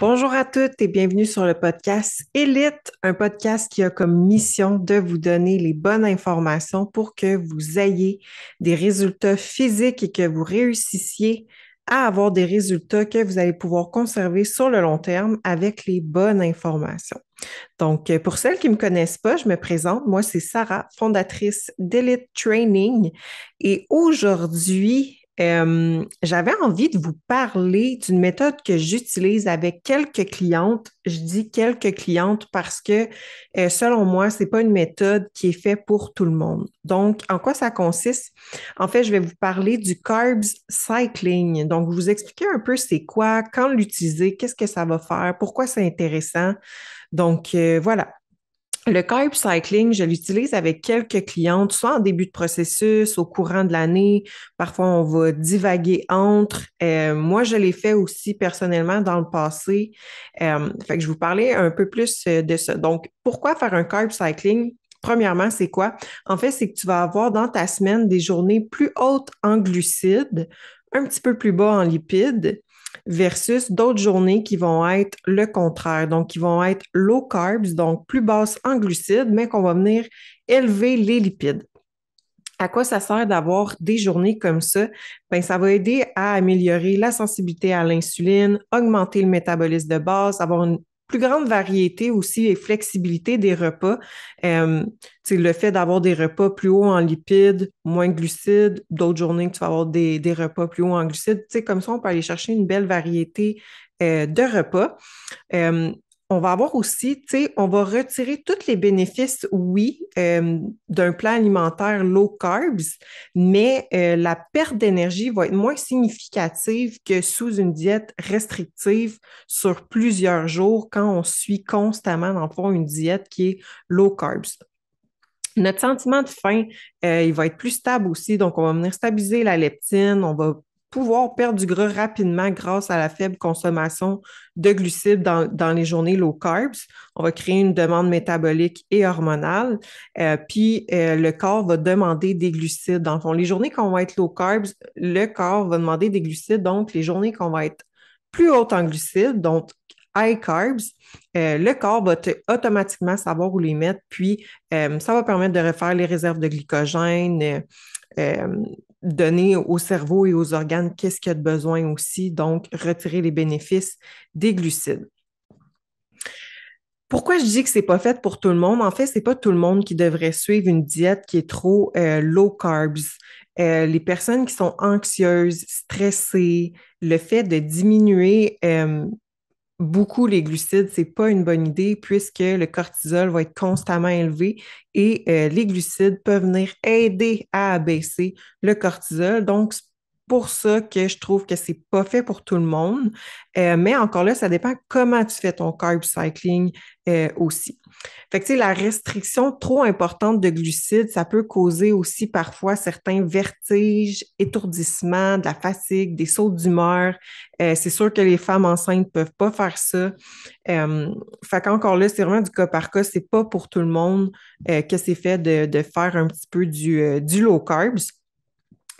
Bonjour à toutes et bienvenue sur le podcast Elite, un podcast qui a comme mission de vous donner les bonnes informations pour que vous ayez des résultats physiques et que vous réussissiez à avoir des résultats que vous allez pouvoir conserver sur le long terme avec les bonnes informations. Donc, euh, pour celles qui ne me connaissent pas, je me présente. Moi, c'est Sarah, fondatrice d'Elite Training. Et aujourd'hui, euh, j'avais envie de vous parler d'une méthode que j'utilise avec quelques clientes. Je dis quelques clientes parce que, euh, selon moi, ce n'est pas une méthode qui est faite pour tout le monde. Donc, en quoi ça consiste? En fait, je vais vous parler du carbs cycling. Donc, vous expliquer un peu c'est quoi, quand l'utiliser, qu'est-ce que ça va faire, pourquoi c'est intéressant. Donc, euh, voilà. Le carb cycling, je l'utilise avec quelques clientes, soit en début de processus, au courant de l'année. Parfois, on va divaguer entre. Euh, moi, je l'ai fait aussi personnellement dans le passé. Euh, fait que je vous parlais un peu plus euh, de ça. Donc, pourquoi faire un carb cycling? Premièrement, c'est quoi? En fait, c'est que tu vas avoir dans ta semaine des journées plus hautes en glucides, un petit peu plus bas en lipides, versus d'autres journées qui vont être le contraire, donc qui vont être low carbs, donc plus basse en glucides, mais qu'on va venir élever les lipides. À quoi ça sert d'avoir des journées comme ça? Bien, ça va aider à améliorer la sensibilité à l'insuline, augmenter le métabolisme de base, avoir une plus grande variété aussi et flexibilité des repas. Euh, le fait d'avoir des repas plus hauts en lipides, moins glucides, d'autres journées que tu vas avoir des, repas plus hauts en glucides. Comme ça, on peut aller chercher une belle variété euh, de repas. Euh, on va avoir aussi, tu sais, on va retirer tous les bénéfices, oui, euh, d'un plan alimentaire low carbs, mais euh, la perte d'énergie va être moins significative que sous une diète restrictive sur plusieurs jours quand on suit constamment, dans le fond, une diète qui est low carbs. Notre sentiment de faim, euh, il va être plus stable aussi, donc on va venir stabiliser la leptine, on va pouvoir perdre du gras rapidement grâce à la faible consommation de glucides dans, les journées low carbs. On va créer une demande métabolique et hormonale. Euh, puis euh, le corps va demander des glucides. Dans les journées qu'on va être low carbs, le corps va demander des glucides. Donc, les journées qu'on va être plus haut en glucides, donc high carbs, euh, le corps va automatiquement savoir où les mettre, puis ça va permettre de refaire les réserves de glycogène, donner au cerveau et aux organes qu'est-ce qu'il y a de besoin aussi, donc retirer les bénéfices des glucides. Pourquoi je dis que ce n'est pas fait pour tout le monde? En fait, ce n'est pas tout le monde qui devrait suivre une diète qui est trop euh, low carbs. Euh, les personnes qui sont anxieuses, stressées, le fait de diminuer euh, beaucoup les glucides, c'est pas une bonne idée puisque le cortisol va être constamment élevé et euh, les glucides peuvent venir aider à abaisser le cortisol. Donc, pour ça que je trouve que c'est pas fait pour tout le monde. Euh, mais encore là, ça dépend comment tu fais ton carb cycling euh, aussi. Fait que, la restriction trop importante de glucides, ça peut causer aussi parfois certains vertiges, étourdissements, de la fatigue, des sauts d'humeur. Euh, c'est sûr que les femmes enceintes ne peuvent pas faire ça. fait qu'encore là, c'est vraiment du cas par cas. C'est pas pour tout le monde que c'est fait de, faire un petit peu du, du low carbs.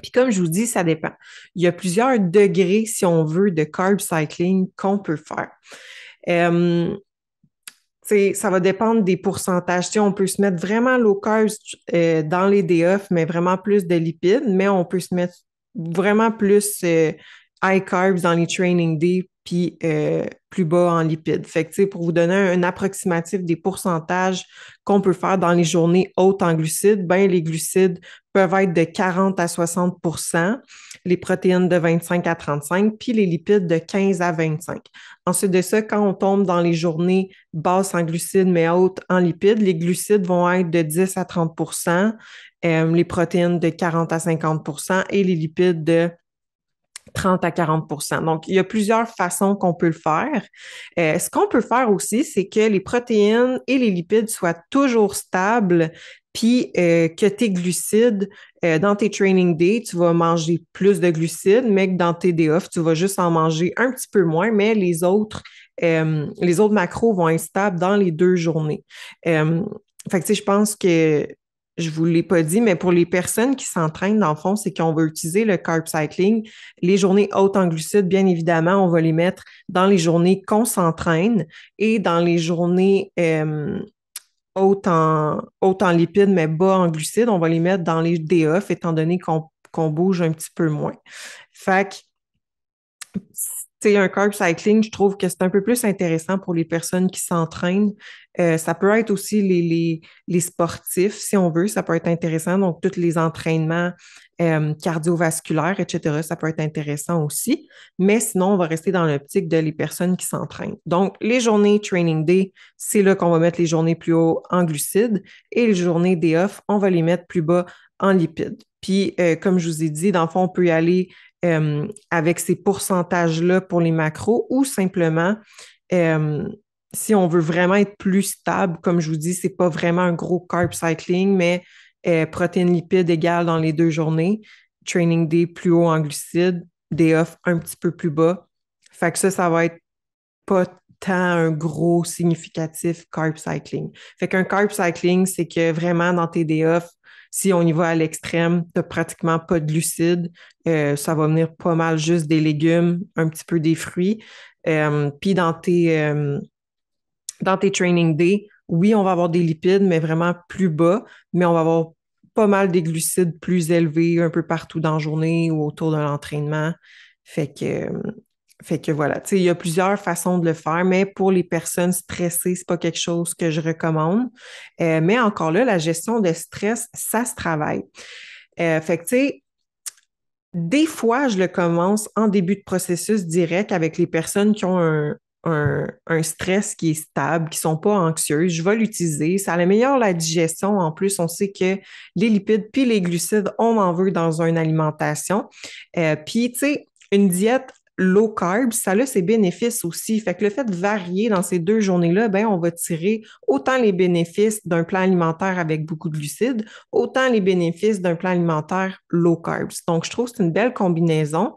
Puis comme je vous dis, ça dépend. Il y a plusieurs degrés, si on veut, de carb cycling qu'on peut faire. ça va dépendre des pourcentages. on peut se mettre vraiment low carb euh, dans les DF, mais vraiment plus de lipides, mais on peut se mettre vraiment plus euh, high carbs dans les training days puis euh, plus bas en lipides. pour vous donner un, un approximatif des pourcentages qu'on peut faire dans les journées hautes en glucides, ben les glucides peuvent être de 40 à 60 les protéines de 25 à 35, puis les lipides de 15 à 25. Ensuite de ça, quand on tombe dans les journées basses en glucides mais hautes en lipides, les glucides vont être de 10 à 30 euh, les protéines de 40 à 50 et les lipides de 30 à 40 Donc, il y a plusieurs façons qu'on peut le faire. Euh, ce qu'on peut faire aussi, c'est que les protéines et les lipides soient toujours stables puis euh, que tes glucides, euh, dans tes training days, tu vas manger plus de glucides, mais que dans tes day off, tu vas juste en manger un petit peu moins, mais les autres, euh, les autres macros vont être stables dans les deux journées. fait que, tu sais, je pense que je ne vous l'ai pas dit, mais pour les personnes qui s'entraînent, dans le fond, c'est qu'on va utiliser le carb cycling. Les journées hautes en glucides, bien évidemment, on va les mettre dans les journées qu'on s'entraîne et dans les journées haute en, lipides, mais bas en glucides, on va les mettre dans les DEF, étant donné qu'on bouge un petit peu moins. Fait que, un carb cycling, je trouve que c'est un peu plus intéressant pour les personnes qui s'entraînent. Euh, ça peut être aussi les, les, sportifs, si on veut, ça peut être intéressant. Donc, tous les entraînements euh, cardiovasculaire, etc. Ça peut être intéressant aussi. Mais sinon, on va rester dans l'optique de les personnes qui s'entraînent. Donc, les journées training day, c'est là qu'on va mettre les journées plus haut en glucides et les journées day off, on va les mettre plus bas en lipides. Puis, euh, comme je vous ai dit, dans le fond, on peut y aller euh, avec ces pourcentages-là pour les macros ou simplement si on veut vraiment être plus stable, comme je vous dis, c'est pas vraiment un gros carb cycling, mais euh, protéines lipides égales dans les deux journées, training day plus haut en glucides, day off un petit peu plus bas. Fait que ça, ça va être pas tant un gros significatif carb cycling. Fait qu'un carb cycling, c'est que vraiment dans tes day off, si on y va à l'extrême, tu pratiquement pas de glucides. Euh, ça va venir pas mal juste des légumes, un petit peu des fruits. Euh, puis dans tes, dans tes training day », oui, on va avoir des lipides, mais vraiment plus bas, mais on va avoir pas mal des glucides plus élevés un peu partout dans la journée ou autour de l'entraînement. Fait que, fait que voilà, tu sais, il y a plusieurs façons de le faire, mais pour les personnes stressées, c'est pas quelque chose que je recommande. Euh, mais encore là, la gestion de stress, ça se travaille. Euh, fait que, tu sais, des fois, je le commence en début de processus direct avec les personnes qui ont un, un, stress qui est stable, qui ne sont pas anxieux, je vais l'utiliser. Ça améliore la digestion. En plus, on sait que les lipides puis les glucides, on en veut dans une alimentation. Euh, puis, tu sais, une diète low carb, ça a ses bénéfices aussi. Fait que le fait de varier dans ces deux journées-là, ben on va tirer autant les bénéfices d'un plan alimentaire avec beaucoup de glucides, autant les bénéfices d'un plan alimentaire low carb. Donc, je trouve que c'est une belle combinaison.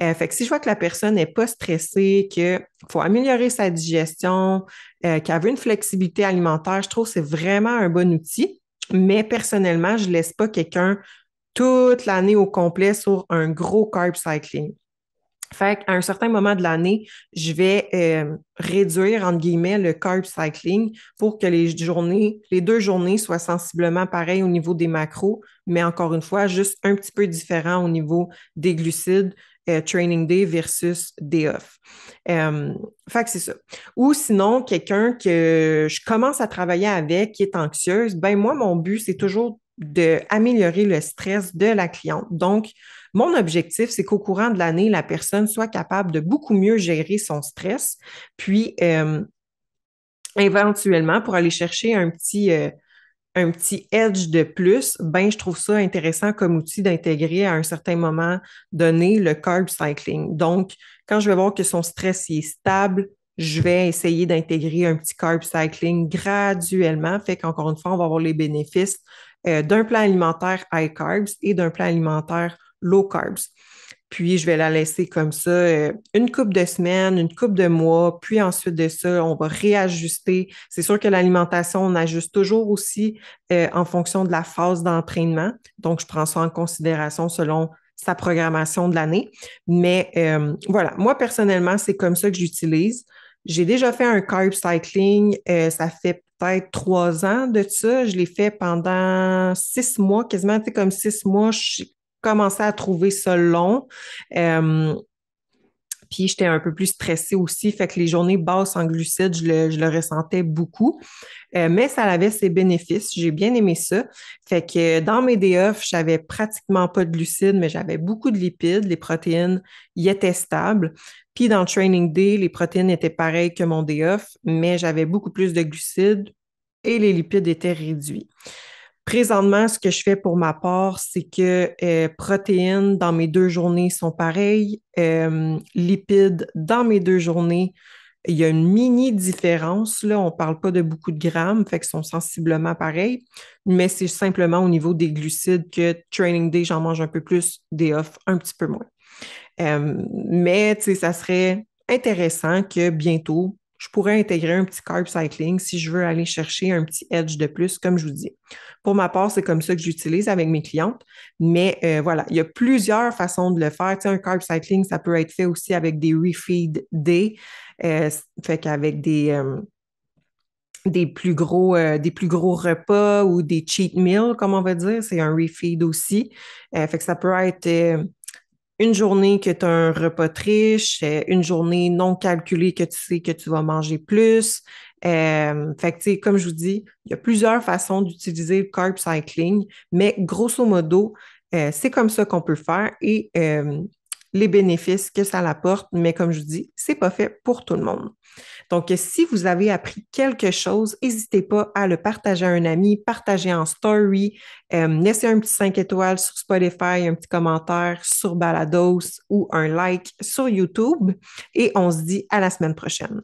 Euh, fait que si je vois que la personne n'est pas stressée, qu'il faut améliorer sa digestion, euh, qu'elle veut une flexibilité alimentaire, je trouve que c'est vraiment un bon outil. Mais personnellement, je ne laisse pas quelqu'un toute l'année au complet sur un gros carb cycling. Fait qu'à un certain moment de l'année, je vais euh, réduire, entre guillemets, le carb cycling pour que les journées, les deux journées soient sensiblement pareilles au niveau des macros, mais encore une fois, juste un petit peu différent au niveau des glucides, euh, training day versus day off. Euh, fait que c'est ça. Ou sinon, quelqu'un que je commence à travailler avec qui est anxieuse, ben moi, mon but, c'est toujours d'améliorer le stress de la cliente. Donc, mon objectif, c'est qu'au courant de l'année, la personne soit capable de beaucoup mieux gérer son stress, puis euh, éventuellement, pour aller chercher un petit... Euh, un petit edge de plus, ben je trouve ça intéressant comme outil d'intégrer à un certain moment donné le carb cycling. Donc, quand je vais voir que son stress est stable, je vais essayer d'intégrer un petit carb cycling graduellement. Fait qu'encore une fois, on va avoir les bénéfices euh, d'un plan alimentaire high carbs et d'un plan alimentaire low carbs. Puis je vais la laisser comme ça euh, une coupe de semaines, une coupe de mois, puis ensuite de ça, on va réajuster. C'est sûr que l'alimentation, on ajuste toujours aussi euh, en fonction de la phase d'entraînement. Donc, je prends ça en considération selon sa programmation de l'année. Mais euh, voilà, moi personnellement, c'est comme ça que j'utilise. J'ai déjà fait un carb cycling, ça fait peut-être trois ans de ça. Je l'ai fait pendant six mois, quasiment comme six mois. Je commencé à trouver ça long. Euh, puis j'étais un peu plus stressée aussi, fait que les journées basses en glucides, je le, ressentais beaucoup. Euh, mais ça avait ses bénéfices, j'ai bien aimé ça. Fait que dans mes DF, j'avais pratiquement pas de glucides, mais j'avais beaucoup de lipides, les protéines y étaient stables. Puis dans le training day, les protéines étaient pareilles que mon DF, mais j'avais beaucoup plus de glucides et les lipides étaient réduits. Présentement, ce que je fais pour ma part, c'est que euh, protéines dans mes deux journées sont pareilles, euh, lipides dans mes deux journées, il y a une mini différence. Là, on ne parle pas de beaucoup de grammes, fait qu'ils sont sensiblement pareils, mais c'est simplement au niveau des glucides que training day, j'en mange un peu plus, Day off, un petit peu moins. Euh, mais ça serait intéressant que bientôt, je pourrais intégrer un petit carb cycling si je veux aller chercher un petit edge de plus, comme je vous dis. Pour ma part, c'est comme ça que j'utilise avec mes clientes. Mais euh, voilà, il y a plusieurs façons de le faire. Tu sais, un carb cycling, ça peut être fait aussi avec des refeed day, euh, fait qu'avec des, euh, des, plus gros, euh, des plus gros repas ou des cheat meals, comme on va dire. C'est un refeed aussi. fait que ça peut être une journée que tu as un repas triche, euh, une journée non calculée que tu sais que tu vas manger plus. Euh, fait que, comme je vous dis, il y a plusieurs façons d'utiliser le carb cycling, mais grosso modo, euh, c'est comme ça qu'on peut le faire et euh, les bénéfices que ça apporte, mais comme je vous dis, c'est pas fait pour tout le monde. Donc, si vous avez appris quelque chose, n'hésitez pas à le partager à un ami, partager en story, euh, laisser un petit 5 étoiles sur Spotify, un petit commentaire sur Balados ou un like sur YouTube. Et on se dit à la semaine prochaine.